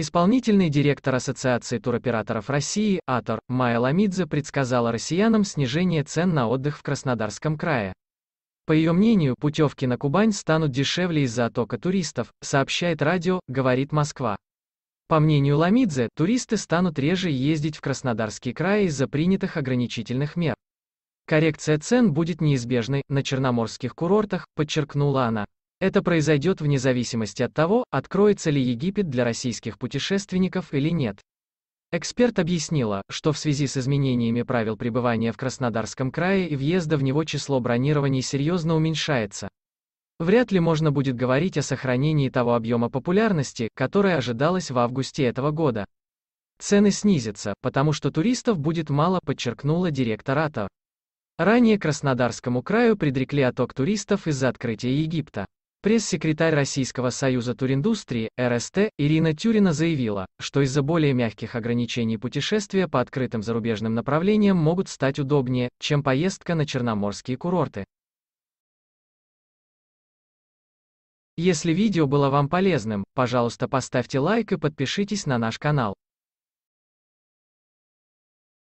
Исполнительный директор Ассоциации туроператоров России, АТОР, Майя Ламидзе предсказала россиянам снижение цен на отдых в Краснодарском крае. По ее мнению, путевки на Кубань станут дешевле из-за оттока туристов, сообщает радио «Говорит Москва». По мнению Ламидзе, туристы станут реже ездить в Краснодарский край из-за принятых ограничительных мер. Коррекция цен будет неизбежной на черноморских курортах, подчеркнула она. Это произойдет вне зависимости от того, откроется ли Египет для российских путешественников или нет. Эксперт объяснила, что в связи с изменениями правил пребывания в Краснодарском крае и въезда в него число бронирований серьезно уменьшается. Вряд ли можно будет говорить о сохранении того объема популярности, которое ожидалось в августе этого года. Цены снизятся, потому что туристов будет мало, подчеркнула директор АТО. Ранее Краснодарскому краю предрекли отток туристов из-за открытия Египта. Пресс-секретарь Российского союза туриндустрии, РСТ, Ирина Тюрина заявила, что из-за более мягких ограничений путешествия по открытым зарубежным направлениям могут стать удобнее, чем поездка на черноморские курорты. Если видео было вам полезным, пожалуйста поставьте лайк и подпишитесь на наш канал.